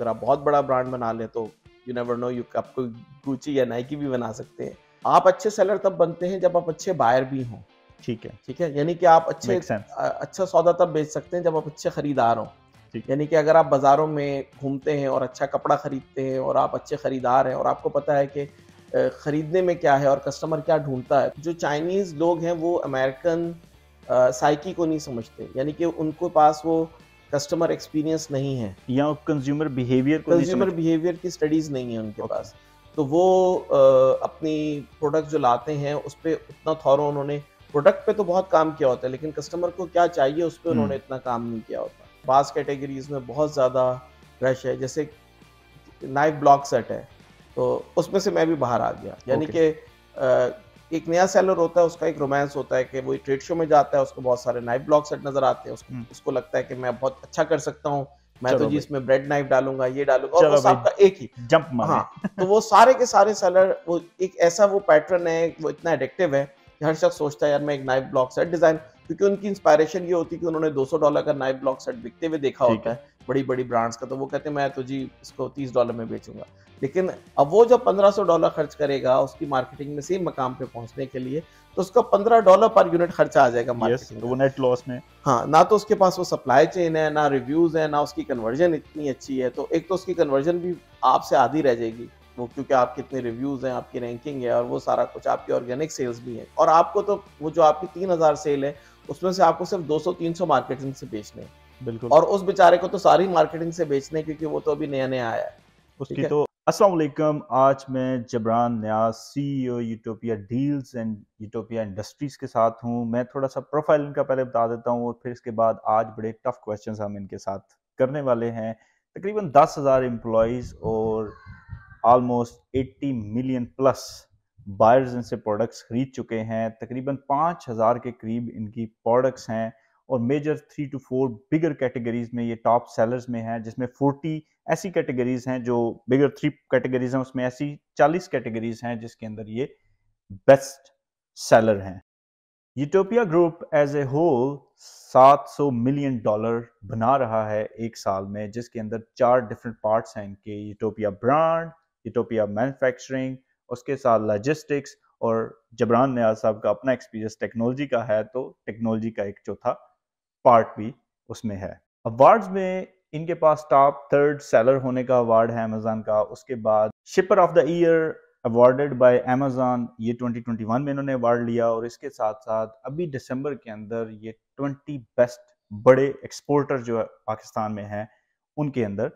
अगर आप बहुत बड़ा ब्रांड बना लें तो यू नेवर नो यू आप कोई गुची या नाइकी भी बना सकते हैं आप अच्छे सेलर तब बनते हैं जब आप अच्छे बायर भी हों ठीक है ठीक है यानी कि आप अच्छे अच्छा सौदा तब बेच सकते हैं जब आप अच्छे खरीदार हों यानी कि अगर आप बाज़ारों में घूमते हैं और अच्छा कपड़ा खरीदते हैं और आप अच्छे खरीदार हैं और आपको पता है कि ख़रीदने में क्या है और कस्टमर क्या ढूंढता है जो चाइनीज़ लोग हैं वो अमेरिकन साइकी को नहीं समझते यानी कि उनको पास वो कस्टमर एक्सपीरियंस नहीं है या कंज्यूमर बिहेवियर कंज्यूमर बिहेवियर की स्टडीज नहीं है उनके okay. पास तो वो आ, अपनी प्रोडक्ट जो लाते हैं उस पर उतना थौरों उन्होंने प्रोडक्ट पे तो बहुत काम किया होता है लेकिन कस्टमर को क्या चाहिए उस पर हम्म। उन्होंने इतना काम नहीं किया होता बास कैटेगरीज में बहुत ज़्यादा रश है जैसे नाइफ ब्लॉक सेट है तो उसमें से मैं भी बाहर आ गया यानी okay. कि एक नया सेलर होता है उसका एक रोमांस होता है कि वो ट्रेड शो में जाता है उसको बहुत सारे नाइफ ब्लॉक सेट नजर आते हैं उसको हम्म। उसको लगता है कि मैं बहुत अच्छा कर सकता हूँ मैं तो जी इसमें ब्रेड नाइफ डालूंगा ये डालूंगा और वो का एक ही जंप हाँ तो वो सारे के सारे सेलर वो एक ऐसा वो पैटर्न है वो इतना एडिक्टिव है कि हर शख्स सोचता है यार मैं एक नाइफ ब्लॉक सेट डिजाइन क्योंकि उनकी इंस्पायरेशन ये होती है कि उन्होंने 200 डॉलर का नाइफ ब्लॉक सेट बिकते हुए देखा होता है बड़ी बड़ी ब्रांड्स का तो वो कहते हैं मैं तो जी इसको तीस डॉलर में बेचूंगा लेकिन अब वो जब पंद्रह सौ डॉलर खर्च करेगा उसकी मार्केटिंग में सेम मकाम पे पहुंचने के लिए तो उसका पंद्रह डॉलर पर यूनिट खर्चा आ जाएगा मार्केटिंग yes, तो वो नेट लॉस में हाँ ना तो उसके पास वो सप्लाई चेन है ना रिव्यूज है ना उसकी कन्वर्जन इतनी अच्छी है तो एक तो उसकी कन्वर्जन भी आपसे आधी रह जाएगी वो क्योंकि आप कितने रिव्यूज हैं आपकी रैंकिंग है और वो सारा कुछ आपकी ऑर्गेनिक सेल्स भी है और आपको तो वो जो आपकी तीन हजार सेल है उसमें से आपको सिर्फ दो सौ तीन सौ मार्केटिंग से बेचने हैं बिल्कुल और उस बेचारे को तो सारी मार्केटिंग से बेचने क्योंकि वो तो अभी नया नया आया है उसकी तो अस्सलाम वालेकुम आज मैं Jabran Niaz CEO Utopia deals and Utopia industries के साथ हूँ मैं थोड़ा सा प्रोफाइल इनका पहले बता देता हूँ और फिर इसके बाद आज बड़े टफ क्वेश्चन हम इनके साथ करने वाले हैं तकरीबन दस हज़ार एम्प्लॉयज़ और almost eighty million plus buyers इनसे प्रोडक्ट्स खरीद चुके हैं तकरीबन पाँच हज़ार के करीब इनकी प्रोडक्ट्स हैं और major three two four bigger categories में ये टॉप सेलर्स में है जिसमें फोर्टी ऐसी कैटेगरीज हैं जो बिगर थ्री कैटेगरीज हैं उसमें ऐसी चालीस कैटेगरीज हैं जिसके अंदर ये बेस्ट सेलर हैं Utopia group as a whole 700 million dollar बना रहा है एक साल में जिसके अंदर चार डिफरेंट पार्ट्स हैं इनके यूटोपिया ब्रांड यूटोपिया मैन्युफैक्चरिंग उसके साथ लॉजिस्टिक्स और जबरान न्याज साहब का अपना एक्सपीरियंस टेक्नोलॉजी का है तो टेक्नोलॉजी का एक चौथा पार्ट भी उसमें है अवार्ड्स में इनके पास टॉप थर्ड सेलर होने का अवार्ड है अमेजोन का उसके बाद shipper of the year awarded by Amazon ये 2021 में इन्होंने अवार्ड लिया और इसके साथ साथ अभी दिसंबर के अंदर ये 20 बेस्ट बड़े एक्सपोर्टर जो पाकिस्तान में हैं उनके अंदर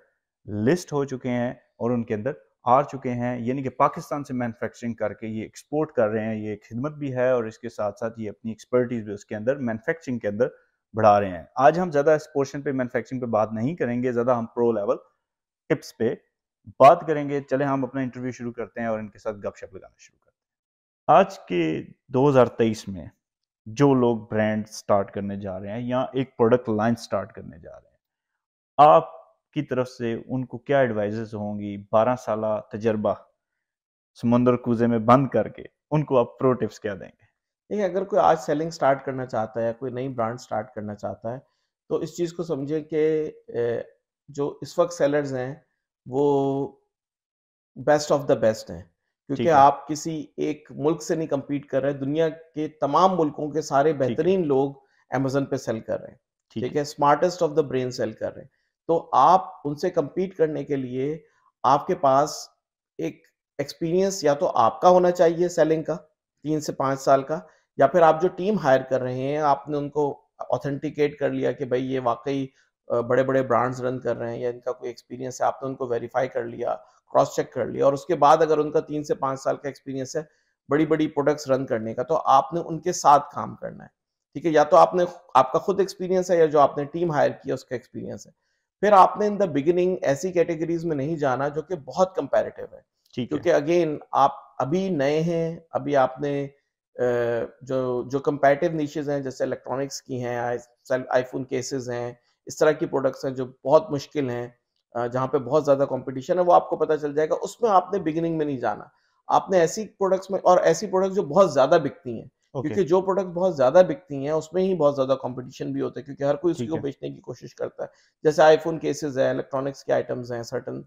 लिस्ट हो चुके हैं और उनके अंदर आ चुके हैं यानी कि पाकिस्तान से मैन्युफैक्चरिंग करके ये एक्सपोर्ट कर रहे हैं ये खिदमत भी है और इसके साथ साथ ये अपनी एक्सपर्टीज भी उसके अंदर मैन्युफैक्चरिंग के अंदर बढ़ा रहे हैं आज हम ज़्यादा इस पोर्शन पे मैन्युफैक्चरिंग पे बात नहीं करेंगे ज़्यादा हम प्रो लेवल टिप्स पे बात करेंगे चले हम अपना इंटरव्यू शुरू करते हैं और इनके साथ गपशप लगाना शुरू करते हैं आज के 2023 में जो लोग ब्रांड स्टार्ट करने जा रहे हैं या एक प्रोडक्ट लाइन स्टार्ट करने जा रहे हैं आपकी तरफ से उनको क्या एडवाइजेस होंगी बारह साल तजर्बा समुंदर कूजे में बंद करके उनको आप प्रो टिप्स क्या देंगे देखिए अगर कोई आज सेलिंग स्टार्ट करना चाहता है कोई नई ब्रांड स्टार्ट करना चाहता है तो इस चीज़ को समझे कि जो इस वक्त सेलर्स हैं वो बेस्ट ऑफ द बेस्ट हैं क्योंकि आप किसी एक मुल्क से नहीं कम्पीट कर रहे दुनिया के तमाम मुल्कों के सारे बेहतरीन लोग अमेजोन पे सेल कर रहे हैं ठीक है smartest of the brain sell कर रहे हैं तो आप उनसे कम्पीट करने के लिए आपके पास एक एक्सपीरियंस या तो आपका होना चाहिए सेलिंग का तीन से पाँच साल का या फिर आप जो टीम हायर कर रहे हैं आपने उनको ऑथेंटिकेट कर लिया कि भाई ये वाकई बड़े बड़े ब्रांड्स रन कर रहे हैं या इनका कोई एक्सपीरियंस है आपने उनको वेरीफाई कर लिया क्रॉस चेक कर लिया और उसके बाद अगर उनका तीन से पांच साल का एक्सपीरियंस है बड़ी बड़ी प्रोडक्ट्स रन करने का तो आपने उनके साथ काम करना है ठीक है या तो आपने आपका खुद एक्सपीरियंस है या जो आपने टीम हायर किया उसका एक्सपीरियंस है फिर आपने इन द बिगिनिंग ऐसी कैटेगरीज में नहीं जाना जो कि बहुत कंपेरेटिव है क्योंकि अगेन आप अभी नए हैं अभी आपने जो जो कंपेटिव नीचेज हैं जैसे इलेक्ट्रॉनिक्स की हैं आईफोन केसेस हैं इस तरह की प्रोडक्ट्स हैं जो बहुत मुश्किल हैं जहाँ पे बहुत ज़्यादा कंपटीशन है वो आपको पता चल जाएगा उसमें आपने बिगिनिंग में नहीं जाना आपने ऐसी प्रोडक्ट्स में और ऐसी प्रोडक्ट जो बहुत ज़्यादा बिकती हैं Okay. क्योंकि जो प्रोडक्ट बहुत ज्यादा बिकती हैं उसमें ही बहुत ज्यादा कंपटीशन भी होता है क्योंकि हर कोई उसको को बेचने की कोशिश करता है जैसे आईफोन केसेस हैं इलेक्ट्रॉनिक्स के आइटम्स हैं सर्टन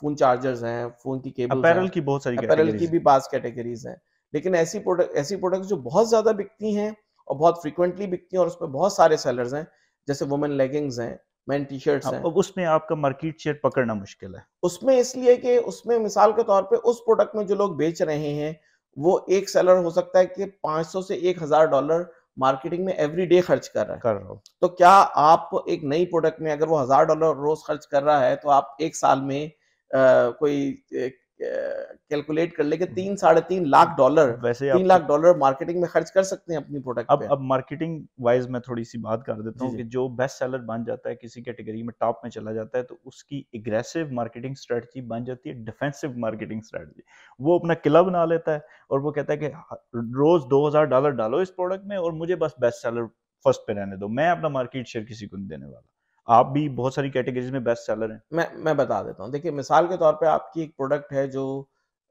फोन चार्जर्स हैं फोन की केबल अपैरल की बहुत सारी की भी बास कैटेगरीज हैं लेकिन ऐसी प्रोडक्ट ऐसी प्रोडक्ट जो बहुत ज़्यादा बिकती हैं और बहुत फ्रिक्वेंटली बिकती हैं और उसमें बहुत सारे सेलर्स हैं जैसे वुमेन लेगिंग्स हैं मैन टी शर्ट हैं उसमें आपका मार्केट शेयर पकड़ना मुश्किल है उसमें इसलिए कि उसमें मिसाल के तौर पर उस प्रोडक्ट में जो लोग बेच रहे हैं वो एक सेलर हो सकता है कि पांच से एक डॉलर मार्केटिंग में एवरी डे खर्च कर रहा है कर रहा तो क्या आप एक नई प्रोडक्ट में अगर वो हजार डॉलर रोज खर्च कर रहा है तो आप एक साल में आ, कोई कैलकुलेट कर लेके हम्म। तीन साढ़े तीन लाख डॉलर वैसे तीन लाख डॉलर मार्केटिंग में खर्च कर सकते हैं अपनी प्रोडक्ट अब अब मार्केटिंग वाइज मैं थोड़ी सी बात कर देता हूँ कि जो बेस्ट सेलर बन जाता है किसी कैटेगरी में टॉप में चला जाता है तो उसकी एग्रेसिव मार्केटिंग स्ट्रेटजी बन जाती है डिफेंसिव मार्केटिंग स्ट्रेटजी वो अपना किला बना लेता है और वो कहता है कि रोज दो डॉलर डालो इस प्रोडक्ट में और मुझे बस बेस्ट सेलर फर्स्ट पे रहने दो मैं अपना मार्केट शेयर किसी को नहीं देने वाला आप भी बहुत सारी कैटेगरीज में बेस्ट सेलर हैं मैं मैं बता देता हूँ देखिए मिसाल के तौर पे आपकी एक प्रोडक्ट है जो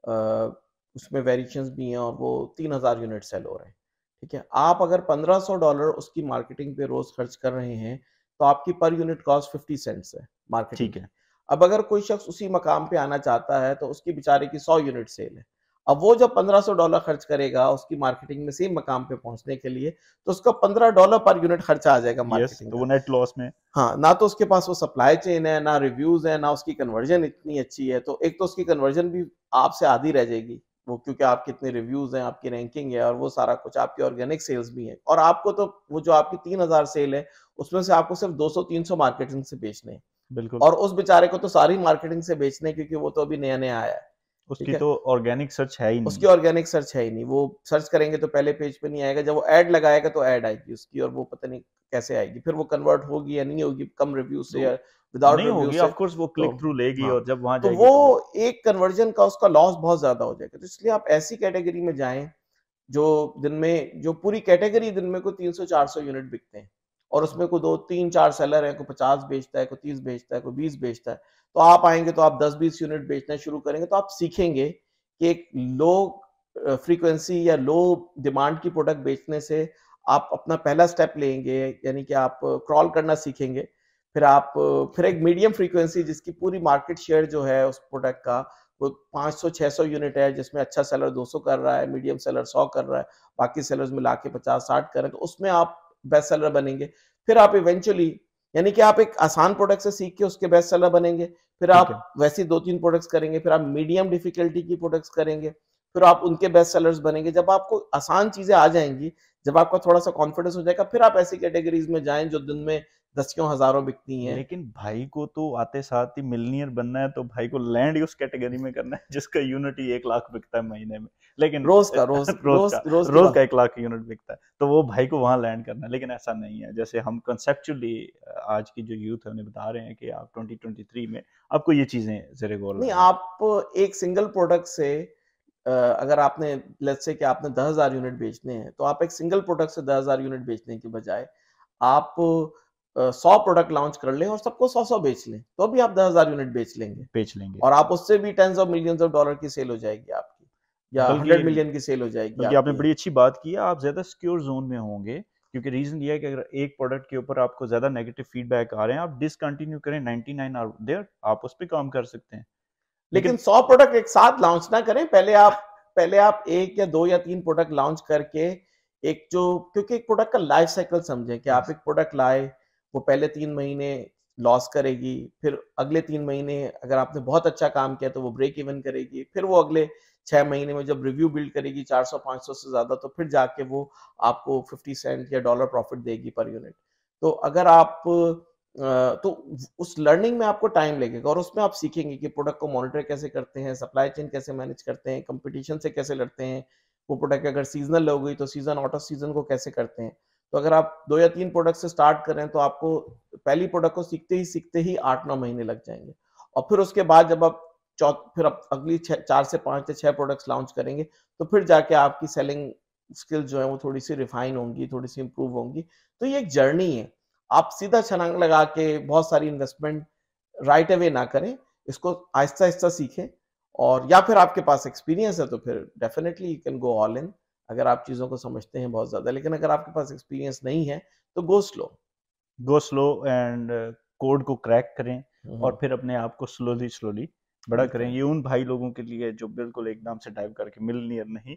आ, उसमें वेरिएशन भी हैं और वो तीन हज़ार यूनिट सेल हो रहे हैं ठीक है आप अगर पंद्रह सौ डॉलर उसकी मार्केटिंग पे रोज खर्च कर रहे हैं तो आपकी per unit cost fifty cents है मार्केटिंग ठीक है अब अगर कोई शख्स उसी मकाम पे आना चाहता है तो उसकी बेचारे की सौ यूनिट सेल है अब वो जब 1500 डॉलर खर्च करेगा उसकी मार्केटिंग में सेम मकाम पे पहुंचने के लिए तो उसका 15 डॉलर पर यूनिट खर्चा आ जाएगा मार्केटिंग yes, तो वो नेट लॉस में हाँ ना तो उसके पास वो सप्लाई चेन है ना रिव्यूज है ना उसकी कन्वर्जन इतनी अच्छी है तो एक तो उसकी कन्वर्जन भी आपसे आधी रह जाएगी वो क्योंकि आपके इतने रिव्यूज हैं आपकी रैंकिंग है और वो सारा कुछ आपकी ऑर्गेनिक सेल्स भी है और आपको तो वो जो आपकी तीन हजार सेल है उसमें से आपको सिर्फ दो सौ मार्केटिंग से बेचने हैं बिल्कुल और उस बेचारे को तो सारी मार्केटिंग से बेचने क्योंकि वो तो अभी नया नया आया है उसकी तो ऑर्गेनिक सर्च है ही नहीं उसकी ऑर्गेनिक सर्च है ही नहीं वो सर्च करेंगे तो पहले पेज पे नहीं आएगा जब वो एड लगाएगा तो ऐड आएगी उसकी और वो पता नहीं कैसे आएगी फिर वो कन्वर्ट होगी या नहीं होगी कम रिव्यू से तो या विदाउट नहीं होगी ऑफ कोर्स वो क्लिक थ्रू तो लेगी हाँ। और जब वहां तो, तो वो एक कन्वर्जन का उसका लॉस बहुत ज्यादा हो जाएगा तो इसलिए आप ऐसी कैटेगरी में जाएं जो दिन में जो पूरी कैटेगरी दिन में को 300 400 यूनिट बिकते हैं और उसमें कोई दो तीन चार सेलर है कोई पचास बेचता है कोई तीस बेचता है कोई बीस बेचता है तो आप आएंगे तो आप दस बीस यूनिट बेचना शुरू करेंगे तो आप सीखेंगे कि एक लो फ्रीक्वेंसी या लो डिमांड की प्रोडक्ट बेचने से आप अपना पहला स्टेप लेंगे यानी कि आप क्रॉल करना सीखेंगे फिर आप फिर एक मीडियम फ्रीक्वेंसी जिसकी पूरी मार्केट शेयर जो है उस प्रोडक्ट का वो 500-600 यूनिट है जिसमें अच्छा सेलर 200 कर रहा है मीडियम सेलर 100 कर रहा है बाकी सेलर्स मिला के 50-60 करें तो उसमें आप बेस्ट सेलर बनेंगे फिर आप इवेंचुअली यानी कि आप एक आसान प्रोडक्ट से सीख के उसके बेस्ट सेलर बनेंगे फिर आप वैसे दो तीन प्रोडक्ट्स करेंगे फिर आप मीडियम डिफिकल्टी की प्रोडक्ट्स करेंगे फिर आप उनके बेस्ट सेलर्स बनेंगे जब आपको आसान चीजें आ जाएंगी जब आपका थोड़ा सा कॉन्फिडेंस हो जाएगा फिर आप ऐसी कैटेगरीज में जाएं जो दिन में दसियों हजारों बिकती हैं लेकिन भाई को तो आते साथ ही मिलनियर बनना है तो भाई को लैंड उस कैटेगरी में करना है जिसका यूनिट ही एक लाख बिकता है महीने में लेकिन रोज का रोज रोज रोज, का, रोज, रोज का एक लाख यूनिट बिकता है तो वो भाई को वहां लैंड करना है लेकिन ऐसा नहीं है जैसे हम कंसेप्चुअली आज की जो यूथ है उन्हें बता रहे हैं कि आप ट्वेंटी में आपको ये चीजें जरे गौर नहीं आप एक सिंगल प्रोडक्ट से अगर आपने लेट्स से कि आपने दस हजार यूनिट बेचने हैं तो आप एक सिंगल प्रोडक्ट से दस हजार यूनिट बेचने के बजाय आप सौ प्रोडक्ट लॉन्च कर लें और सबको सौ सौ बेच लें तो भी आप दस हजार यूनिट बेच लेंगे बेच लेंगे और आप उससे भी tens of millions of dollar की सेल हो जाएगी आपकी या हंड्रेड मिलियन की सेल हो जाएगी आपने बड़ी अच्छी बात की आप ज्यादा सिक्योर जोन में होंगे क्योंकि रीजन ये है कि अगर एक प्रोडक्ट के ऊपर आपको ज्यादा नेगेटिव फीडबैक आ रहे हैं आप डिसकंटिन्यू करें आर देयर आप उस पर काम कर सकते हैं लेकिन सौ प्रोडक्ट एक साथ लॉन्च ना करें पहले आप पहले आप एक या दो या तीन प्रोडक्ट लॉन्च करके एक जो क्योंकि एक प्रोडक्ट का लाइफ साइकिल समझें कि आप एक प्रोडक्ट लाए वो पहले तीन महीने लॉस करेगी फिर अगले तीन महीने अगर आपने बहुत अच्छा काम किया तो वो ब्रेक इवन करेगी फिर वो अगले छः महीने में जब रिव्यू बिल्ड करेगी 400 500 से ज़्यादा तो फिर जाके वो आपको 50 सेंट या डॉलर प्रॉफिट देगी पर यूनिट तो अगर आप तो उस लर्निंग में आपको टाइम लगेगा और उसमें आप सीखेंगे कि प्रोडक्ट को मॉनिटर कैसे करते हैं सप्लाई चेन कैसे मैनेज करते हैं कंपटीशन से कैसे लड़ते हैं वो प्रोडक्ट अगर सीजनल हो गई तो सीजन आउट ऑफ सीजन को कैसे करते हैं तो अगर आप दो या तीन प्रोडक्ट से स्टार्ट कर रहे हैं तो आपको पहली प्रोडक्ट को सीखते ही सीखते ही आठ नौ महीने लग जाएंगे और फिर उसके बाद जब आप चौथ फिर आप अगली चार से पांच से छह प्रोडक्ट्स लॉन्च करेंगे तो फिर जाके आपकी सेलिंग स्किल जो है वो थोड़ी सी रिफाइन होंगी थोड़ी सी इम्प्रूव होंगी तो ये एक जर्नी है आप सीधा छलांग लगा के बहुत सारी इन्वेस्टमेंट राइट अवे ना करें इसको आहिस्ता आहिस्ता सीखें और या फिर आपके पास एक्सपीरियंस है तो फिर definitely you can go all in अगर आप चीज़ों को समझते हैं बहुत ज़्यादा लेकिन अगर आपके पास एक्सपीरियंस नहीं है तो go slow go slow and code को क्रैक करें हम्म। और फिर अपने आप को स्लोली स्लोली बड़ा करें ये उन भाई लोगों के लिए जो बिल्कुल एकदम से डाइव करके मिलनियर नहीं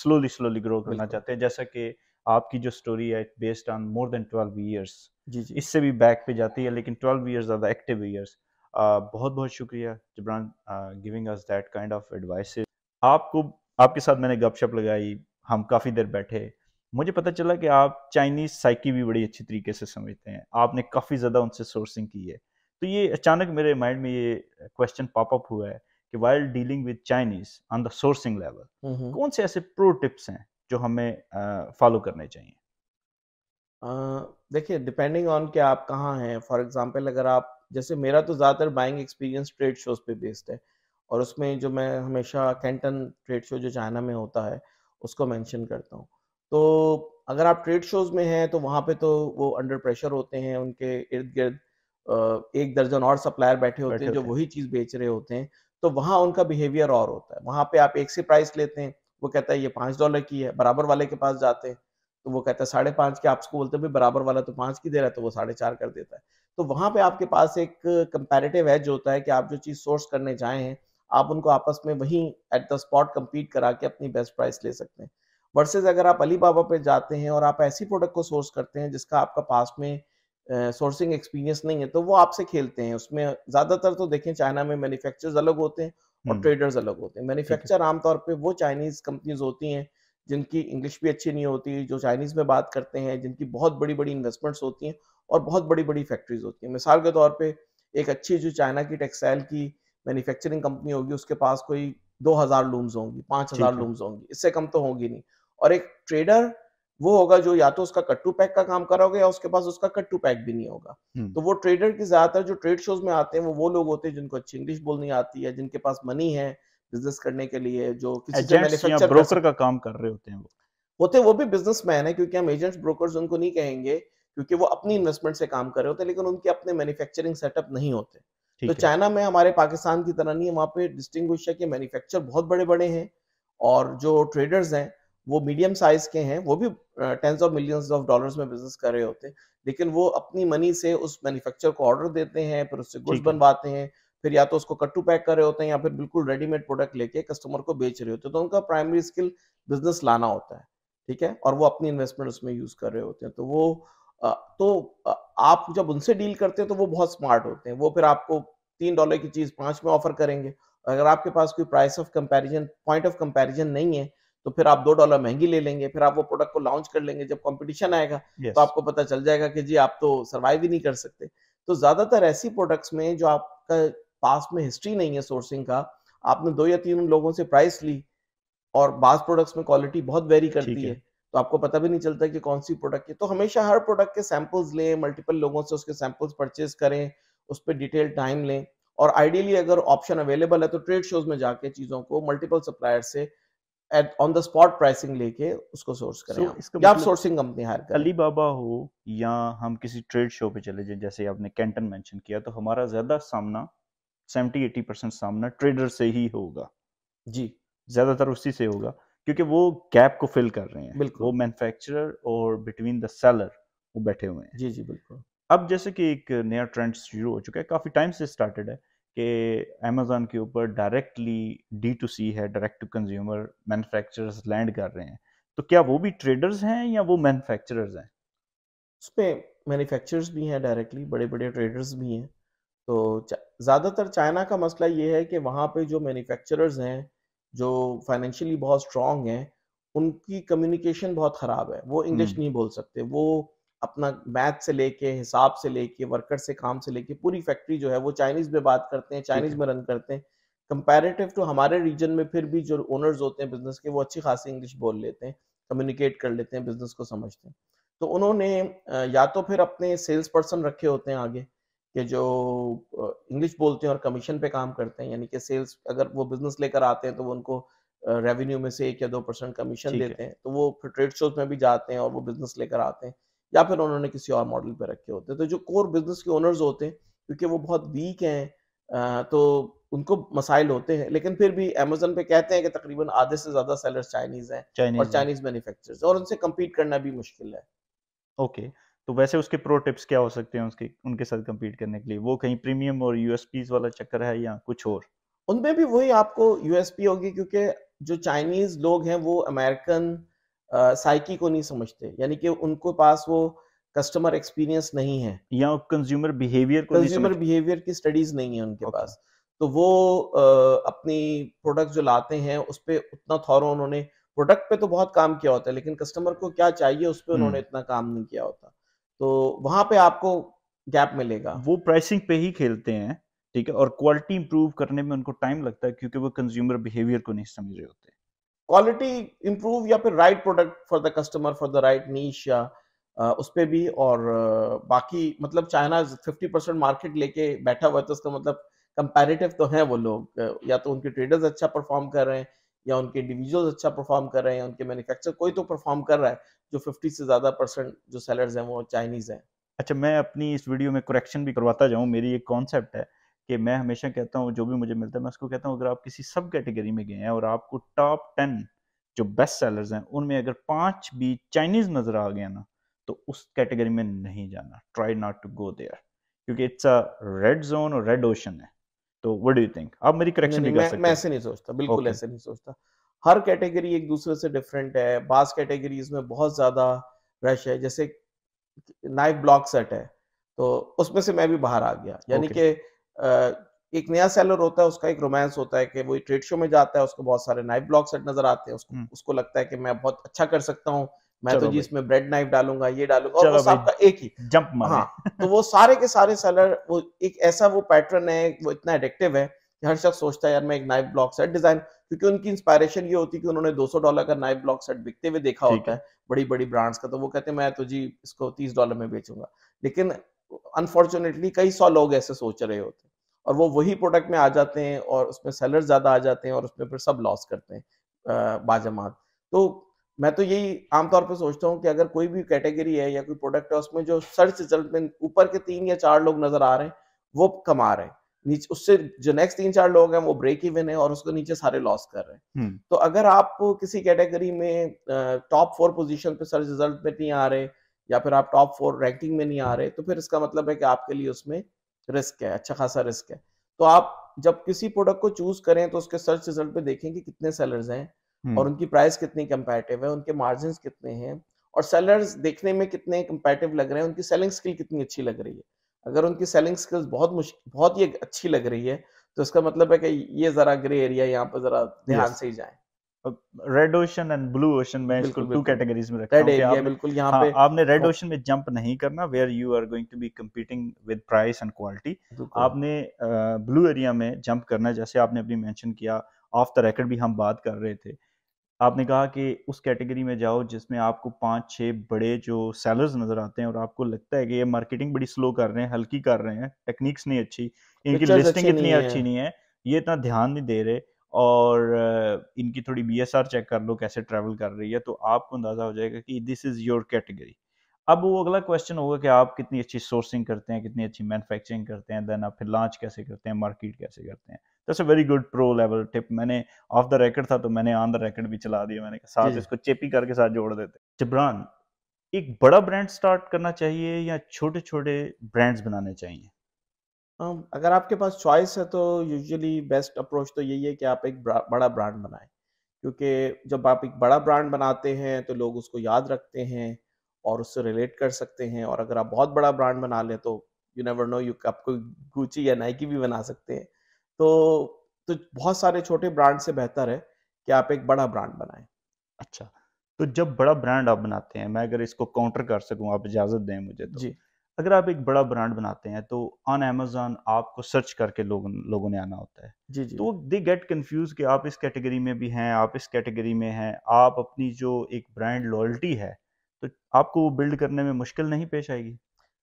स्लोली स्लोली ग्रो करना चाहते हैं जैसा कि आपकी जो स्टोरी है based on more than twelve years जी जी इससे भी बैक पे जाती है लेकिन twelve years are the active years बहुत बहुत शुक्रिया Jabran giving us that kind of advice आपको आपके साथ मैंने गपशप लगाई हम काफ़ी देर बैठे मुझे पता चला कि आप चाइनीज़ साइकी भी बड़ी अच्छी तरीके से समझते हैं आपने काफ़ी ज़्यादा उनसे सोर्सिंग की है तो ये अचानक मेरे माइंड में ये क्वेश्चन पॉपअप हुआ है कि while dealing with Chinese on the sourcing level कौन से ऐसे प्रो टिप्स हैं जो हमें फॉलो करने चाहिए देखिए डिपेंडिंग ऑन कि आप कहाँ हैं फॉर एग्जांपल अगर आप जैसे मेरा तो ज़्यादातर बाइंग एक्सपीरियंस ट्रेड शोज़ पे बेस्ड है और उसमें जो मैं हमेशा कैंटन ट्रेड शो जो चाइना में होता है उसको मेंशन करता हूँ तो अगर आप ट्रेड शोज में हैं तो वहाँ पे तो वो अंडर प्रेशर होते हैं उनके इर्द गिर्द एक दर्जन और सप्लायर बैठे होते हैं जो वही चीज़ बेच रहे होते हैं तो वहाँ उनका बिहेवियर और होता है वहाँ पे आप एक से प्राइस लेते हैं वो कहता है ये पाँच डॉलर की है बराबर वाले के पास जाते हैं तो वो कहता है साढ़े पाँच के आपको बोलते हैं बराबर वाला तो पाँच की दे रहा है तो वो साढ़े चार कर देता है तो वहाँ पे आपके पास एक कंपेरेटिव एज होता है कि आप जो चीज़ सोर्स करने जाए हैं आप उनको आपस में वहीं एट द स्पॉट कम्पीट करा के अपनी बेस्ट प्राइस ले सकते हैं वर्सेज अगर आप अली बाबा पे जाते हैं और आप ऐसी प्रोडक्ट को सोर्स करते हैं जिसका आपका पास में सोर्सिंग uh, एक्सपीरियंस नहीं है तो वो आपसे खेलते हैं उसमें ज्यादातर तो देखें चाइना में मैन्युफैक्चरर्स अलग होते हैं और ट्रेडर्स हम्म। अलग होते हैं मैन्युफैक्चर आमतौर पे वो चाइनीज कंपनीज होती हैं जिनकी इंग्लिश भी अच्छी नहीं होती जो चाइनीज में बात करते हैं जिनकी बहुत बड़ी बड़ी इन्वेस्टमेंट्स होती हैं और बहुत बड़ी बड़ी फैक्ट्रीज होती हैं मिसाल के तौर पर एक अच्छी जो चाइना की टेक्सटाइल की मैन्युफैक्चरिंग कंपनी होगी उसके पास कोई दो हजार लूम्स होंगी पांच हजार लूम्स होंगी इससे कम तो होंगी नहीं और एक ट्रेडर वो होगा जो या तो उसका कट्टू पैक का काम करोगे या उसके पास उसका कट्टू पैक भी नहीं होगा हम्म। तो वो ट्रेडर की ज्यादातर जो ट्रेड शोज में आते हैं वो वो लोग होते हैं जिनको अच्छी इंग्लिश बोलनी आती है जिनके पास मनी है बिजनेस करने के लिए जो किसी ब्रोकर का काम कर रहे होते हैं वो होते वो भी मैन है क्योंकि हम एजेंट ब्रोकर उनको नहीं कहेंगे क्योंकि वो अपनी इन्वेस्टमेंट से काम कर रहे होते हैं लेकिन उनके अपने मैन्युफैक्चरिंग सेटअप नहीं होते तो चाइना में हमारे पाकिस्तान की तरह नहीं है वहाँ पे डिस्टिंग के मैन्युफैक्चर बहुत बड़े बड़े हैं और जो ट्रेडर्स हैं वो मीडियम साइज के हैं वो भी tens of millions of dollars में बिजनेस कर रहे होते हैं लेकिन वो अपनी मनी से उस मैन्युफैक्चर को ऑर्डर देते हैं फिर उससे गुड्स बनवाते हैं फिर या तो उसको कट्टू पैक कर रहे होते हैं या फिर बिल्कुल रेडीमेड प्रोडक्ट लेके कस्टमर को बेच रहे होते हैं तो उनका प्राइमरी स्किल बिजनेस लाना होता है ठीक है और वो अपनी इन्वेस्टमेंट उसमें यूज कर रहे होते हैं तो वो तो आप जब उनसे डील करते हैं तो वो बहुत स्मार्ट होते हैं वो फिर आपको तीन डॉलर की चीज पांच में ऑफर करेंगे अगर आपके पास कोई price of comparison point of comparison नहीं है तो फिर आप दो डॉलर महंगी ले लेंगे फिर आप वो प्रोडक्ट को लॉन्च कर लेंगे जब कंपटीशन आएगा yes. तो आपको पता चल जाएगा कि जी आप तो सर्वाइव ही नहीं कर सकते तो ज्यादातर ऐसी प्रोडक्ट्स में जो आपका पास में हिस्ट्री नहीं है सोर्सिंग का आपने दो या तीन लोगों से प्राइस ली और बास प्रोडक्ट्स में क्वालिटी बहुत वेरी करती है, है। तो आपको पता भी नहीं चलता कि कौन सी प्रोडक्ट है तो हमेशा हर प्रोडक्ट के सैंपल्स लें मल्टीपल लोगों से उसके सैंपल्स परचेज करें उस पर डिटेल टाइम लें और आइडियली अगर ऑप्शन अवेलेबल है तो ट्रेड शोज में जाके चीज़ों को मल्टीपल सप्लायर से at on the spot pricing लेके उसको सोर्स करें so, आप, सोर्सिंग कंपनी हायर करें अली बाबा हो या हम किसी ट्रेड शो पे चले जाए जैसे आपने कैंटन मेंशन किया तो हमारा ज्यादा सामना 70 80 सामना ट्रेडर से ही होगा जी ज्यादातर उसी से होगा क्योंकि वो गैप को फिल कर रहे हैं बिल्कुल वो मैन्युफैक्चरर और बिटवीन द सेलर वो बैठे हुए हैं जी जी बिल्कुल अब जैसे कि एक नया ट्रेंड शुरू हो चुका है काफ़ी टाइम से स्टार्टेड है कि अमेजोन के ऊपर डायरेक्टली डी टू सी है direct to consumer manufacturers land कर रहे हैं तो क्या वो भी ट्रेडर्स हैं या वो मैन्युफैक्चरर्स हैं उसमें मैन्युफैक्चरर्स भी हैं डायरेक्टली बड़े बड़े ट्रेडर्स भी हैं तो ज़्यादातर चाइना का मसला ये है कि वहाँ पे जो मैन्युफैक्चरर्स हैं जो फाइनेंशियली बहुत स्ट्रांग हैं उनकी कम्युनिकेशन बहुत खराब है वो इंग्लिश हम्म। नहीं बोल सकते वो अपना मैथ से लेके हिसाब से लेके वर्कर से काम से लेके पूरी फैक्ट्री जो है वो चाइनीज में बात करते हैं चाइनीज में रन करते हैं कंपैरेटिव टू हमारे रीजन में फिर भी जो ओनर्स होते हैं बिजनेस के वो अच्छी खासी इंग्लिश बोल लेते हैं कम्युनिकेट कर लेते हैं बिजनेस को समझते हैं तो उन्होंने या तो फिर अपने सेल्स पर्सन रखे होते हैं आगे कि जो इंग्लिश बोलते हैं और कमीशन पे काम करते हैं यानी कि सेल्स अगर वो बिजनेस लेकर आते हैं तो वो उनको रेवेन्यू में से एक या दो परसेंट कमीशन देते हैं तो वो फिर ट्रेड शोज में भी जाते हैं और वो बिजनेस लेकर आते हैं या फिर उन्होंने किसी और मॉडल पे रखे होते हैं तो जो कोर बिजनेस के ओनर्स होते हैं क्योंकि वो बहुत वीक हैं तो उनको मसाइल होते हैं लेकिन फिर भी अमेजोन पे कहते हैं कि तकरीबन आधे से ज्यादा सेलर चाइनीज हैं और चाइनीज मैन्युफैक्चरर्स और उनसे कम्पीट करना भी मुश्किल है ओके okay. तो वैसे उसके प्रो टिप्स क्या हो सकते हैं उसके उनके साथ कम्पीट करने के लिए वो कहीं प्रीमियम और यूएसपी वाला चक्कर है या कुछ और उनमें भी वही आपको यूएसपी होगी क्योंकि जो चाइनीज लोग हैं वो अमेरिकन साइकी को नहीं समझते यानी कि उनको पास वो कस्टमर एक्सपीरियंस नहीं है या कंज्यूमर बिहेवियर को कंज्यूमर बिहेवियर की स्टडीज नहीं है उनके okay. पास तो वो आ, अपनी प्रोडक्ट जो लाते हैं उस पर उतना थौर उन्होंने प्रोडक्ट पे तो बहुत काम किया होता है लेकिन कस्टमर को क्या चाहिए उस पर हम्म। उन्होंने इतना काम नहीं किया होता तो वहां पे आपको गैप मिलेगा वो प्राइसिंग पे ही खेलते हैं ठीक है और क्वालिटी इंप्रूव करने में उनको टाइम लगता है क्योंकि वो कंज्यूमर बिहेवियर को नहीं समझ रहे होते क्वालिटी इंप्रूव या फिर right product for the customer for the right niche या उस पर भी और बाकी मतलब चाइना फिफ्टी परसेंट मार्केट लेके बैठा हुआ है तो उसका मतलब कंपेरेटिव तो है वो लोग या तो उनके ट्रेडर्स अच्छा परफॉर्म कर रहे हैं या उनके इंडिविजुअल्स अच्छा परफॉर्म कर रहे हैं उनके मैन्युफैक्चर कोई तो परफॉर्म कर रहा है जो 50 से ज़्यादा परसेंट जो सेलर्स हैं वो चाइनीज़ हैं अच्छा मैं अपनी इस वीडियो में करेक्शन भी करवाता जाऊँ मेरी एक कॉन्सेप्ट है कि मैं हमेशा कहता हूँ जो भी मुझे मिलता है मैं उसको कहता हूँ अगर आप किसी सब कैटेगरी में गए हैं और आपको टॉप टेन जो बेस्ट सेलर्स हैं उनमें अगर पांच भी चाइनीज़ नज़र आ गया ना तो उस कैटेगरी में नहीं जाना try not to go there क्योंकि इट्स अ रेड जोन और रेड ओशन है तो व्हाट डू यू थिंक आप मेरी करेक्शन भी कर सकते हैं मैं ऐसे नहीं सोचता बिल्कुल okay. ऐसे नहीं सोचता हर कैटेगरी एक दूसरे से डिफरेंट है बास कैटेगरीज में बहुत ज़्यादा रश है जैसे नाइफ ब्लॉक सेट है तो उसमें से मैं भी बाहर आ गया यानी okay. कि एक नया सेलर होता है उसका एक रोमांस होता है कि वो ट्रेड शो में जाता है उसको बहुत सारे नाइफ ब्लॉक सेट नजर आते हैं उसको हम्म। उसको लगता है कि मैं बहुत अच्छा कर सकता हूँ मैं तो जी इसमें ब्रेड नाइफ डालूंगा ये डालूंगा और आपका एक ही जंप हाँ तो वो सारे के सारे सेलर वो एक ऐसा वो पैटर्न है वो इतना एडिक्टिव है हर शख्स सोचता है यार मैं एक नाइफ ब्लॉक सेट डिजाइन क्योंकि उनकी इंस्पायरेशन ये होती है कि उन्होंने 200 डॉलर का नाइफ ब्लॉक सेट बिकते हुए देखा होता है बड़ी बड़ी ब्रांड्स का तो वो कहते हैं मैं तो जी इसको तीस डॉलर में बेचूंगा लेकिन अनफॉर्चुनेटली कई सौ लोग ऐसे सोच रहे होते हैं और वो वही प्रोडक्ट में आ जाते हैं और उसमें सेलर ज्यादा आ जाते हैं और उसमें फिर सब लॉस करते हैं बाजमात तो मैं तो यही आमतौर पर सोचता हूँ कि अगर कोई भी कैटेगरी है या कोई प्रोडक्ट है उसमें जो सर्च रिजल्ट में ऊपर के तीन या चार लोग नजर आ रहे हैं वो कमा रहे हैं नीचे उससे जो नेक्स्ट तीन चार लोग हैं वो ब्रेक इवन है और उसको नीचे सारे लॉस कर रहे हैं hmm. तो अगर आप किसी कैटेगरी में टॉप फोर पोजीशन पे सर्च रिजल्ट में नहीं आ रहे या फिर आप टॉप फोर रैंकिंग में नहीं आ रहे तो फिर इसका मतलब है कि आपके लिए उसमें रिस्क है अच्छा खासा रिस्क है तो आप जब किसी प्रोडक्ट को चूज करें तो उसके सर्च रिजल्ट पे देखें कि कितने सेलर्स हैं hmm. और उनकी प्राइस कितनी कंपेटिव है उनके मार्जिन कितने हैं और सेलर्स देखने में कितने कंपेटिव लग रहे हैं उनकी सेलिंग स्किल कितनी अच्छी लग रही है अगर उनकी सेलिंग स्किल्स बहुत मुश्किल बहुत ही अच्छी लग रही है तो इसका मतलब है कि ये जरा ग्रे एरिया यहाँ पर जरा ध्यान yes. से ही जाए red ocean and blue ocean में इसको टू कैटेगरीज में है हूं बिल्कुल यहां हाँ, पे आपने रेड ओशन में जंप नहीं करना where you are going to be competing with price and quality आपने ब्लू एरिया में जंप करना जैसे आपने अभी मेंशन किया ऑफ द रेकर्ड भी हम बात कर रहे थे आपने कहा कि उस कैटेगरी में जाओ जिसमें आपको पांच छह बड़े जो सेलर्स नज़र आते हैं और आपको लगता है कि ये मार्केटिंग बड़ी स्लो कर रहे हैं हल्की कर रहे हैं टेक्निक्स नहीं अच्छी इनकी लिस्टिंग इतनी अच्छी नहीं है ये इतना ध्यान नहीं दे रहे और इनकी थोड़ी बी चेक कर लो कैसे ट्रेवल कर रही है तो आपको अंदाज़ा हो जाएगा कि दिस इज़ योर कैटेगरी अब वो अगला क्वेश्चन होगा कि आप कितनी अच्छी सोर्सिंग करते हैं कितनी अच्छी मैन्युफैक्चरिंग करते हैं देन आप फिर लॉन्च कैसे करते हैं मार्केट कैसे करते हैं this a very good pro level tip मैंने ऑफ द रैकेट था तो मैंने ऑन द रैकेट भी चला दिया मैंने साथ इसको चेपी करके साथ जोड़ देते जबरान एक बड़ा ब्रांड स्टार्ट करना चाहिए या छोटे छोटे ब्रांड्स बनाने चाहिए अगर आपके पास चॉइस है तो यूजुअली बेस्ट अप्रोच तो यही है कि आप एक बड़ा ब्रांड बनाए क्योंकि जब आप एक बड़ा ब्रांड बनाते हैं तो लोग उसको याद रखते हैं और उससे रिलेट कर सकते हैं और अगर आप बहुत बड़ा ब्रांड बना लें तो यू नेवर नो यू आपको गुची या नाइकी भी बना सकते हैं तो तो बहुत सारे छोटे ब्रांड से बेहतर है कि आप एक बड़ा ब्रांड बनाएं अच्छा तो जब बड़ा ब्रांड आप बनाते हैं मैं अगर इसको काउंटर कर सकूं आप इजाजत दें मुझे तो जी अगर आप एक बड़ा ब्रांड बनाते हैं तो ऑन अमेजोन आपको सर्च करके लोग लोगों ने आना होता है जी जी तो दे गेट कंफ्यूज कि आप इस कैटेगरी में भी हैं आप इस कैटेगरी में हैं आप अपनी जो एक ब्रांड लॉयल्टी है तो आपको वो बिल्ड करने में मुश्किल नहीं पेश आएगी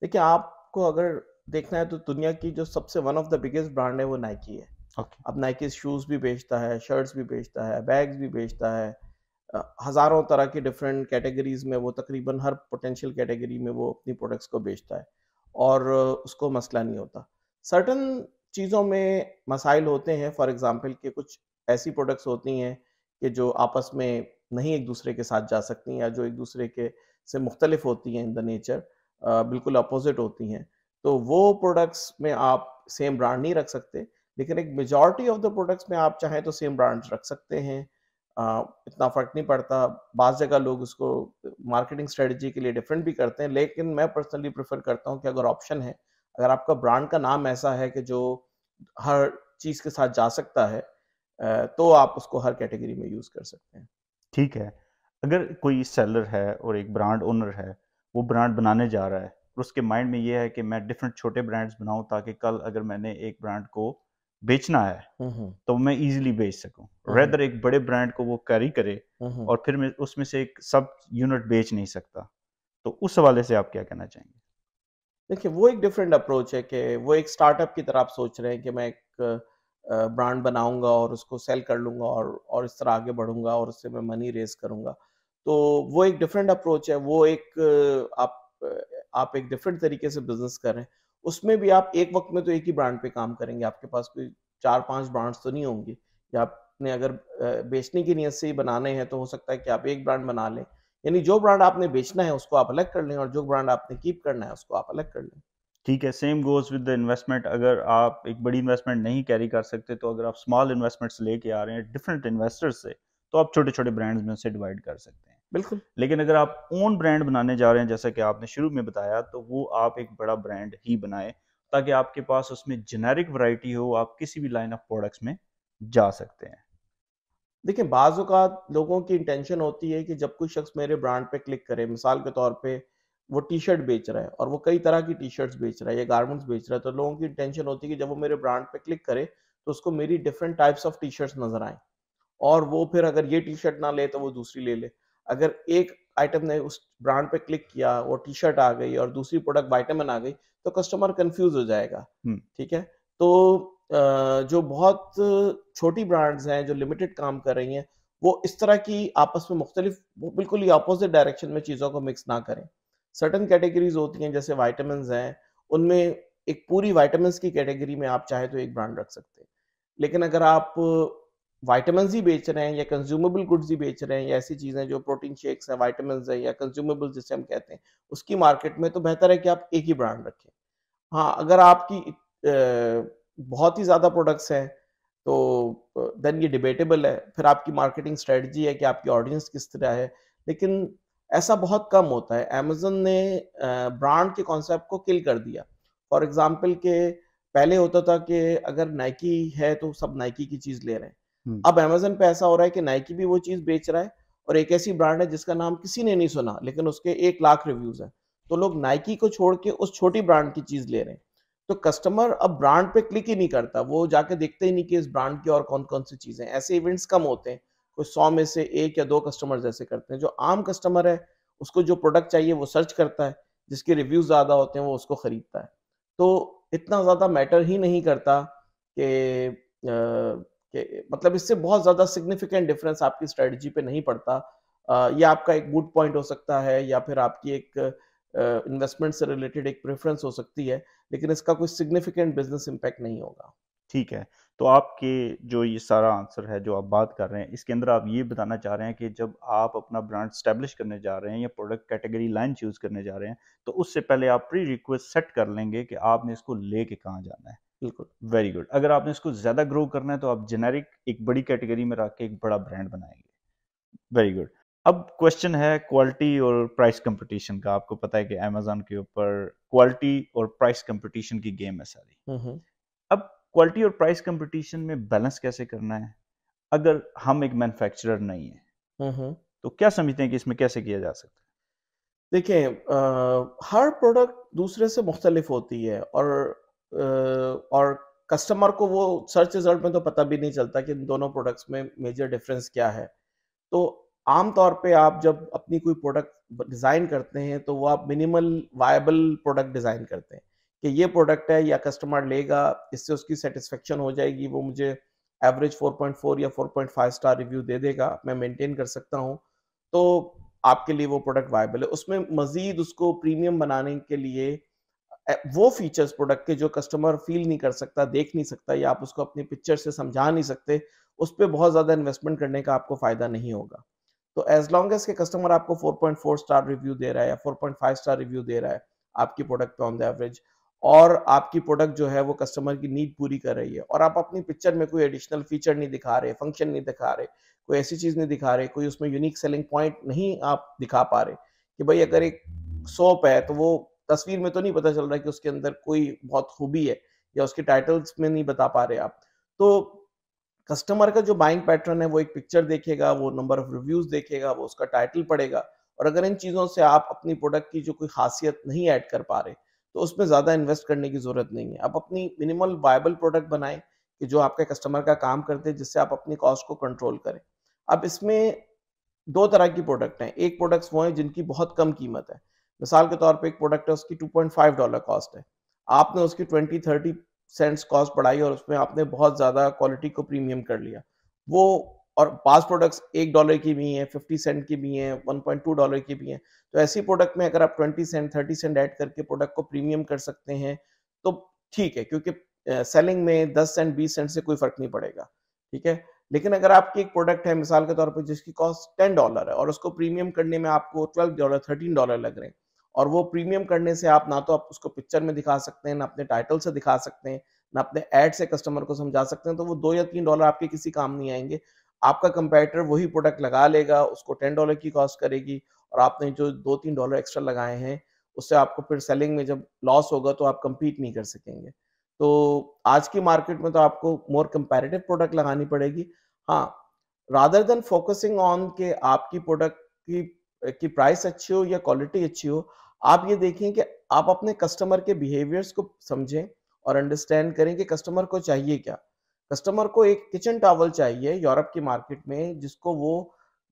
देखिए आपको अगर देखना है तो दुनिया की जो सबसे one of the biggest brand है वो नाइकी है okay. अब नाइकी शूज भी बेचता है शर्ट्स भी बेचता है बैग्स भी बेचता है हजारों तरह की डिफरेंट कैटेगरीज में वो तकरीबन हर पोटेंशियल कैटेगरी में वो अपनी प्रोडक्ट्स को बेचता है और उसको मसला नहीं होता सर्टन चीज़ों में मसाइल होते हैं फॉर एग्ज़ाम्पल कि कुछ ऐसी प्रोडक्ट्स होती हैं कि जो आपस में नहीं एक दूसरे के साथ जा सकती हैं या जो एक दूसरे के से मुख्तलिफ होती हैं इन द नेचर बिल्कुल अपोजिट होती हैं तो वो प्रोडक्ट्स में आप सेम ब्रांड नहीं रख सकते लेकिन एक मेजॉरिटी ऑफ द प्रोडक्ट्स में आप चाहें तो सेम ब्रांड रख सकते हैं आ, इतना फ़र्क नहीं पड़ता बाज़ जगह लोग उसको मार्केटिंग स्ट्रेटजी के लिए डिफरेंट भी करते हैं लेकिन मैं पर्सनली प्रेफर करता हूँ कि अगर ऑप्शन है अगर आपका ब्रांड का नाम ऐसा है कि जो हर चीज़ के साथ जा सकता है तो आप उसको हर कैटेगरी में यूज़ कर सकते हैं ठीक है अगर कोई सेलर है और एक ब्रांड ओनर है वो ब्रांड बनाने जा रहा है उसके माइंड में ये है कि मैं डिफरेंट छोटे ब्रांड्स बनाऊं ताकि कल अगर मैंने एक ब्रांड को बेचना है हम्म, हम्म। तो मैं इजीली बेच सकूं रेदर हम्म, एक बड़े ब्रांड को वो कैरी करे और फिर मैं उसमें से एक सब यूनिट बेच नहीं सकता तो उस हवाले से आप क्या कहना चाहेंगे देखिए वो एक डिफरेंट अप्रोच है कि वो एक स्टार्टअप की तरह आप सोच रहे हैं कि मैं एक ब्रांड बनाऊंगा और उसको सेल कर लूंगा और और इस तरह आगे बढ़ूंगा और उससे मैं मनी रेज करूंगा तो वो एक डिफरेंट अप्रोच है वो एक आप आप एक डिफरेंट तरीके से बिजनेस कर रहे हैं उसमें भी आप एक वक्त में तो एक ही ब्रांड पे काम करेंगे आपके पास कोई चार पांच ब्रांड्स तो नहीं होंगे या आपने अगर बेचने की नीयत से ही बनाने हैं तो हो सकता है कि आप एक ब्रांड बना लें यानी जो ब्रांड आपने बेचना है उसको आप अलग कर लें और जो ब्रांड आपने कीप करना है उसको आप अलग कर लें ठीक है same goes with the investment अगर आप एक बड़ी इन्वेस्टमेंट नहीं कैरी कर सकते तो अगर आप स्मॉल इन्वेस्टमेंट्स लेके आ रहे हैं डिफरेंट इन्वेस्टर्स से तो आप छोटे छोटे ब्रांड्स में उसे डिवाइड कर सकते हैं बिल्कुल लेकिन अगर आप ओन ब्रांड बनाने जा रहे हैं जैसा कि आपने शुरू में बताया तो वो आप एक बड़ा ब्रांड ही बनाए ताकि आपके पास उसमें जेनेरिक वैरायटी हो आप किसी भी लाइन ऑफ प्रोडक्ट्स में जा सकते हैं देखिए बाज़ात लोगों की इंटेंशन होती है कि जब कोई शख्स मेरे ब्रांड पे क्लिक करे मिसाल के तौर पे वो टी शर्ट बेच रहा है और वो कई तरह की टी शर्ट्स बेच रहा है या गारमेंट्स बेच रहा है तो लोगों की इंटेंशन होती है कि जब वो मेरे ब्रांड पे क्लिक करे तो उसको मेरी different types of T shirts नजर आए और वो फिर अगर ये टी शर्ट ना ले तो वो दूसरी ले ले अगर एक आइटम ने उस ब्रांड पे क्लिक किया वो टी शर्ट आ गई और दूसरी प्रोडक्ट वाइटामिन आ गई तो कस्टमर कंफ्यूज हो जाएगा हम्म। ठीक है तो जो बहुत छोटी ब्रांड्स हैं जो लिमिटेड काम कर रही हैं वो इस तरह की आपस में मुख्तलिफ बिल्कुल ही अपोजिट डायरेक्शन में चीज़ों को मिक्स ना करें सर्टन कैटेगरीज होती हैं जैसे वाइटामिन हैं उनमें एक पूरी वाइटामिन की कैटेगरी में आप चाहे तो एक ब्रांड रख सकते हैं लेकिन अगर आप वाइटामिन ही बेच रहे हैं या कंज्यूमेबल गुड्स ही बेच रहे हैं या ऐसी चीज़ें जो प्रोटीन शेक्स हैं वाइटामिन हैं या कंज्यूमेबल जिसे हम कहते हैं उसकी मार्केट में तो बेहतर है कि आप एक ही ब्रांड रखें हाँ अगर आपकी बहुत ही ज़्यादा प्रोडक्ट्स हैं तो देन ये डिबेटेबल है फिर आपकी मार्केटिंग स्ट्रेटजी है कि आपकी ऑडियंस किस तरह है लेकिन ऐसा बहुत कम होता है अमेजन ने ब्रांड के कॉन्सेप्ट को किल कर दिया फॉर एग्जाम्पल के पहले होता था कि अगर नाइकी है तो सब नाइकी की चीज़ ले रहे हैं हम्म। अब अमेजन पे ऐसा हो रहा है कि नाइकी भी वो चीज बेच रहा है और एक ऐसी ब्रांड है जिसका नाम किसी ने नहीं सुना लेकिन उसके एक लाख रिव्यूज है तो लोग नाइकी को छोड़ के उस छोटी ब्रांड की चीज ले रहे हैं तो कस्टमर अब ब्रांड पे क्लिक ही नहीं करता वो जाके देखते ही नहीं कि इस ब्रांड की और कौन कौन सी चीजें ऐसे इवेंट्स कम होते हैं कुछ सौ में से एक या दो कस्टमर ऐसे करते हैं जो आम कस्टमर है उसको जो प्रोडक्ट चाहिए वो सर्च करता है जिसके रिव्यूज ज्यादा होते हैं वो उसको खरीदता है तो इतना ज्यादा मैटर ही नहीं करता कि कि मतलब इससे बहुत ज़्यादा सिग्निफिकेंट डिफरेंस आपकी स्ट्रेटजी पे नहीं पड़ता ये आपका एक गुड पॉइंट हो सकता है या फिर आपकी एक इन्वेस्टमेंट से रिलेटेड एक प्रेफरेंस हो सकती है लेकिन इसका कोई सिग्निफिकेंट बिजनेस इम्पैक्ट नहीं होगा ठीक है तो आपके जो ये सारा आंसर है जो आप बात कर रहे हैं इसके अंदर आप ये बताना चाह रहे हैं कि जब आप अपना ब्रांड स्टैब्लिश करने जा रहे हैं या प्रोडक्ट कैटेगरी लाइन चूज करने जा रहे हैं तो उससे पहले आप प्री रिक्वेस्ट सेट कर लेंगे कि आपने इसको लेके कहाँ जाना है बिल्कुल वेरी गुड अगर आपने इसको ज़्यादा ग्रो करना है तो आप जेनेरिक एक बड़ी कैटेगरी में रख के एक बड़ा ब्रांड बनाएंगे वेरी गुड अब क्वेश्चन है क्वालिटी और प्राइस कंपटीशन का आपको पता है कि अमेजोन के ऊपर क्वालिटी और प्राइस कंपटीशन की गेम है सारी अब क्वालिटी और प्राइस कंपटीशन में बैलेंस कैसे करना है अगर हम एक मैन्युफैक्चरर नहीं है तो क्या समझते हैं कि इसमें कैसे किया जा सकता है हर प्रोडक्ट दूसरे से मुख्तलिफ होती है और और कस्टमर को वो सर्च रिजल्ट में तो पता भी नहीं चलता कि इन दोनों प्रोडक्ट्स में मेजर डिफरेंस क्या है तो आमतौर पे आप जब अपनी कोई प्रोडक्ट डिज़ाइन करते हैं तो वो आप मिनिमल वायबल प्रोडक्ट डिज़ाइन करते हैं कि ये प्रोडक्ट है या कस्टमर लेगा इससे उसकी सेटिस्फेक्शन हो जाएगी वो मुझे एवरेज 4.4 या 4.5 स्टार रिव्यू दे देगा मैं मेंटेन कर सकता हूँ तो आपके लिए वो प्रोडक्ट वायबल है उसमें मज़ीद उसको प्रीमियम बनाने के लिए वो फीचर्स प्रोडक्ट के जो कस्टमर फील नहीं कर सकता देख नहीं सकता या आप उसको अपनी पिक्चर से समझा नहीं सकते उस पर बहुत ज़्यादा इन्वेस्टमेंट करने का आपको फ़ायदा नहीं होगा तो एज लॉन्ग एज के कस्टमर आपको 4.4 स्टार रिव्यू दे रहा है या 4.5 स्टार रिव्यू दे रहा है आपकी प्रोडक्ट पे ऑन द एवरेज और आपकी प्रोडक्ट जो है वो कस्टमर की नीड पूरी कर रही है और आप अपनी पिक्चर में कोई एडिशनल फीचर नहीं दिखा रहे फंक्शन नहीं दिखा रहे कोई ऐसी चीज़ नहीं दिखा रहे कोई उसमें यूनिक सेलिंग पॉइंट नहीं आप दिखा पा रहे कि भाई अगर एक सोप है तो वो तस्वीर में तो नहीं पता चल रहा कि उसके अंदर कोई बहुत खूबी है या उसके टाइटल्स में नहीं बता पा रहे आप तो कस्टमर का जो बाइंग पैटर्न है वो एक पिक्चर देखेगा वो नंबर ऑफ रिव्यूज देखेगा वो उसका टाइटल पड़ेगा और अगर इन चीज़ों से आप अपनी प्रोडक्ट की जो कोई खासियत नहीं ऐड कर पा रहे तो उसमें ज़्यादा इन्वेस्ट करने की ज़रूरत नहीं है आप अपनी मिनिमल वायबल प्रोडक्ट बनाएं कि जो आपके कस्टमर का काम करते जिससे आप अपनी कॉस्ट को कंट्रोल करें अब इसमें दो तरह की प्रोडक्ट हैं एक प्रोडक्ट्स वो हैं जिनकी बहुत कम कीमत है मिसाल के तौर पे एक प्रोडक्ट है उसकी 2.5 डॉलर कॉस्ट है आपने उसकी 20 30 सेंट्स कॉस्ट बढ़ाई और उसमें आपने बहुत ज़्यादा क्वालिटी को प्रीमियम कर लिया वो और पास प्रोडक्ट्स एक डॉलर की भी हैं फिफ्टी सेंट की भी हैं वन पॉइंट टू डॉलर की भी हैं तो ऐसी प्रोडक्ट में अगर आप twenty cent thirty cent add करके प्रोडक्ट को प्रीमियम कर सकते हैं तो ठीक है क्योंकि सेलिंग में दस सेंट बीस सेंट से कोई फर्क नहीं पड़ेगा ठीक है लेकिन अगर आपकी एक प्रोडक्ट है मिसाल के तौर पर जिसकी कॉस्ट टेन डॉलर है और उसको प्रीमियम करने में आपको ट्वेल्व डॉलर थर्टीन डॉलर लग रहे हैं और वो प्रीमियम करने से आप ना तो आप उसको पिक्चर में दिखा सकते हैं ना अपने टाइटल से दिखा सकते हैं ना अपने एड से कस्टमर को समझा सकते हैं तो वो दो या तीन डॉलर आपके किसी काम नहीं आएंगे आपका कंपेटर वही प्रोडक्ट लगा लेगा उसको टेन डॉलर की कॉस्ट करेगी और आपने जो दो तीन डॉलर एक्स्ट्रा लगाए हैं उससे आपको फिर सेलिंग में जब लॉस होगा तो आप कम्पीट नहीं कर सकेंगे तो आज की मार्केट में तो आपको मोर कंपेरेटिव प्रोडक्ट लगानी पड़ेगी हाँ रादर देन फोकसिंग ऑन के आपकी प्रोडक्ट की की प्राइस अच्छी हो या क्वालिटी अच्छी हो आप ये देखें कि आप अपने कस्टमर के बिहेवियर्स को समझें और अंडरस्टैंड करें कि कस्टमर को चाहिए क्या कस्टमर को एक किचन टॉवल चाहिए यूरोप की मार्केट में जिसको वो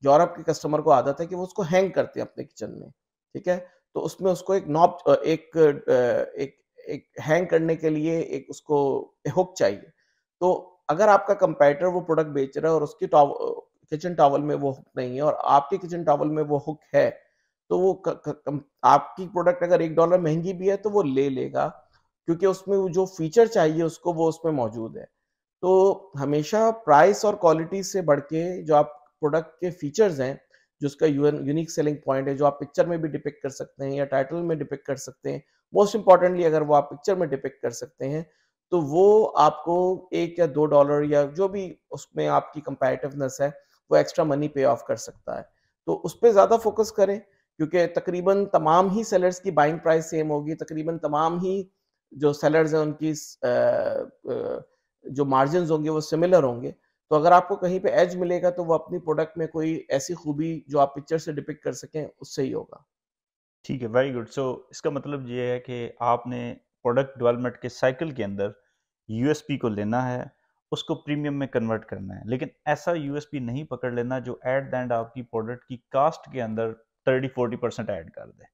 यूरोप के कस्टमर को आदत है कि वो उसको हैंग करते हैं अपने किचन में ठीक है तो उसमें उसको एक नॉब एक एक एक हैंग करने के लिए एक उसको हुक चाहिए तो अगर आपका कंपेटर वो प्रोडक्ट बेच रहा है और उसकी किचन टॉवल में वो हुक नहीं है और आपके किचन टॉवल में वो हुक है तो वो क, क, क, आपकी प्रोडक्ट अगर एक डॉलर महंगी भी है तो वो ले लेगा क्योंकि उसमें जो फीचर चाहिए उसको वो उसमें मौजूद है तो हमेशा प्राइस और क्वालिटी से बढ़ के जो आप प्रोडक्ट के फीचर्स हैं जो उसका यूनिक सेलिंग पॉइंट है जो आप पिक्चर में भी डिपेक्ट कर सकते हैं या टाइटल में डिपेक्ट कर सकते हैं मोस्ट इंपॉर्टेंटली अगर वो आप पिक्चर में डिपेक्ट कर सकते हैं तो वो आपको एक या दो डॉलर या जो भी उसमें आपकी कंपेरेटिवनेस है वो एक्स्ट्रा मनी पे ऑफ कर सकता है तो उस पर ज़्यादा फोकस करें क्योंकि तकरीबन तमाम ही सेलर्स की बाइंग प्राइस सेम होगी तकरीबन तमाम ही जो सेलर्स हैं उनकी जो मार्जिन होंगे वो सिमिलर होंगे तो अगर आपको कहीं पे एज मिलेगा तो वो अपनी प्रोडक्ट में कोई ऐसी खूबी जो आप पिक्चर से डिपिक्ट कर सकें उससे ही होगा ठीक है वेरी गुड सो इसका मतलब ये है कि आपने प्रोडक्ट डेवलपमेंट के साइकिल के अंदर यूएसपी को लेना है उसको प्रीमियम में कन्वर्ट करना है लेकिन ऐसा यूएसपी नहीं पकड़ लेना जो एट द एंड आपकी प्रोडक्ट की कास्ट के अंदर थर्टी फोर्टी परसेंट ऐड कर दे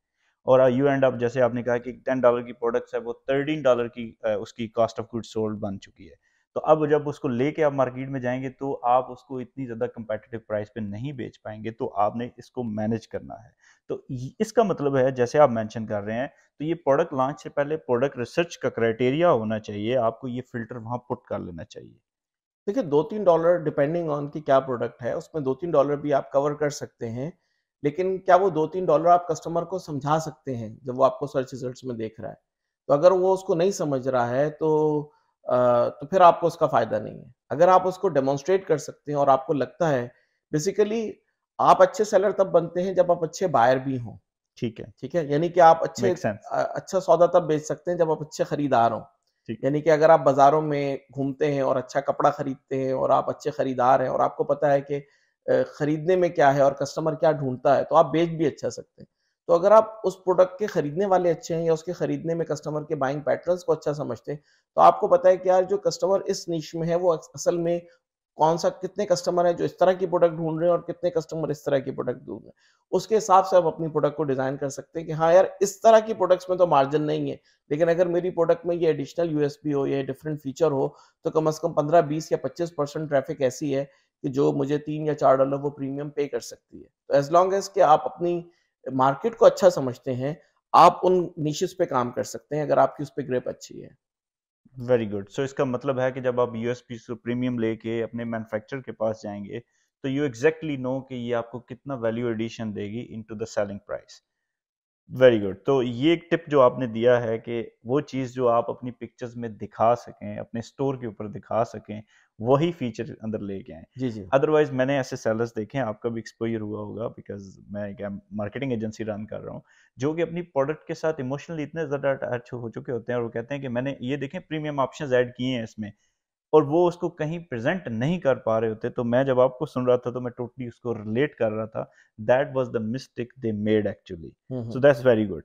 और यू एंड आप जैसे आपने कहा कि टेन डॉलर की प्रोडक्ट्स है वो थर्टीन डॉलर की उसकी कॉस्ट ऑफ गुड सोल्ड बन चुकी है तो अब जब उसको लेके आप मार्केट में जाएंगे तो आप उसको इतनी ज़्यादा कंपेटिटिव प्राइस पे नहीं बेच पाएंगे तो आपने इसको मैनेज करना है तो इसका मतलब है जैसे आप मेंशन कर रहे हैं तो ये प्रोडक्ट लॉन्च से पहले प्रोडक्ट रिसर्च का क्राइटेरिया होना चाहिए आपको ये फिल्टर वहाँ पुट कर लेना चाहिए देखिए दो तीन डॉलर डिपेंडिंग ऑन कि क्या प्रोडक्ट है उसमें दो तीन डॉलर भी आप कवर कर सकते हैं लेकिन क्या वो दो तीन डॉलर आप कस्टमर को समझा सकते हैं जब वो आपको सर्च रिजल्ट में देख रहा है तो अगर वो उसको नहीं समझ रहा है तो तो फिर आपको उसका फ़ायदा नहीं है अगर आप उसको डेमोन्स्ट्रेट कर सकते हैं और आपको लगता है बेसिकली आप अच्छे सेलर तब बनते हैं जब आप अच्छे बायर भी हों ठीक है ठीक है यानी कि आप अच्छे अच्छा सौदा तब बेच सकते हैं जब आप अच्छे खरीदार हों यानी कि अगर आप बाजारों में घूमते हैं और अच्छा कपड़ा खरीदते हैं और आप अच्छे खरीदार हैं और आपको पता है कि खरीदने में क्या है और कस्टमर क्या ढूंढता है तो आप बेच भी अच्छा सकते हैं तो अगर आप उस प्रोडक्ट के खरीदने वाले अच्छे हैं या उसके खरीदने में कस्टमर के बाइंग पैटर्न को अच्छा समझते हैं तो आपको पता है कि यार जो कस्टमर इस नीच में है वो असल में कौन सा कितने कस्टमर है जो इस तरह की प्रोडक्ट ढूंढ रहे हैं और कितने कस्टमर इस तरह की प्रोडक्ट ढूंढ रहे हैं उसके हिसाब से आप अपनी प्रोडक्ट को डिजाइन कर सकते हैं कि हाँ यार इस तरह की प्रोडक्ट्स में तो मार्जिन नहीं है लेकिन अगर मेरी प्रोडक्ट में ये एडिशनल यूएसपी हो या डिफरेंट फीचर हो तो कम अज कम पंद्रह बीस या पच्चीस परसेंट ट्रैफिक ऐसी है कि जो मुझे तीन या चार डॉलर वो प्रीमियम पे कर सकती है तो एज लॉन्ग एज के आप अपनी मार्केट को अच्छा समझते हैं आप उन नीशेस पे काम कर सकते हैं अगर आपकी उस पर ग्रिप अच्छी है वेरी गुड सो इसका मतलब है कि जब आप यूएसपी से प्रीमियम लेके अपने मैन्युफैक्चरर के पास जाएंगे तो यू एग्जैक्टली नो कि ये आपको कितना वैल्यू एडिशन देगी into the selling price very good तो ये एक टिप जो आपने दिया है कि वो चीज़ जो आप अपनी पिक्चर्स में दिखा सकें अपने स्टोर के ऊपर दिखा सकें वही फीचर अंदर लेके आए जी जी अदरवाइज मैंने ऐसे सेलर्स देखे हैं आपका भी एक्सपोजर हुआ होगा बिकॉज मैं एक मार्केटिंग एजेंसी रन कर रहा हूँ जो कि अपनी प्रोडक्ट के साथ इमोशनली इतने ज़्यादा अटैच हो चुके होते हैं और वो कहते हैं कि मैंने ये देखें प्रीमियम ऑप्शन ऐड किए हैं इसमें और वो उसको कहीं प्रेजेंट नहीं कर पा रहे होते तो मैं जब आपको सुन रहा था तो मैं टोटली उसको रिलेट कर रहा था that was the mistake they made actually so that's very good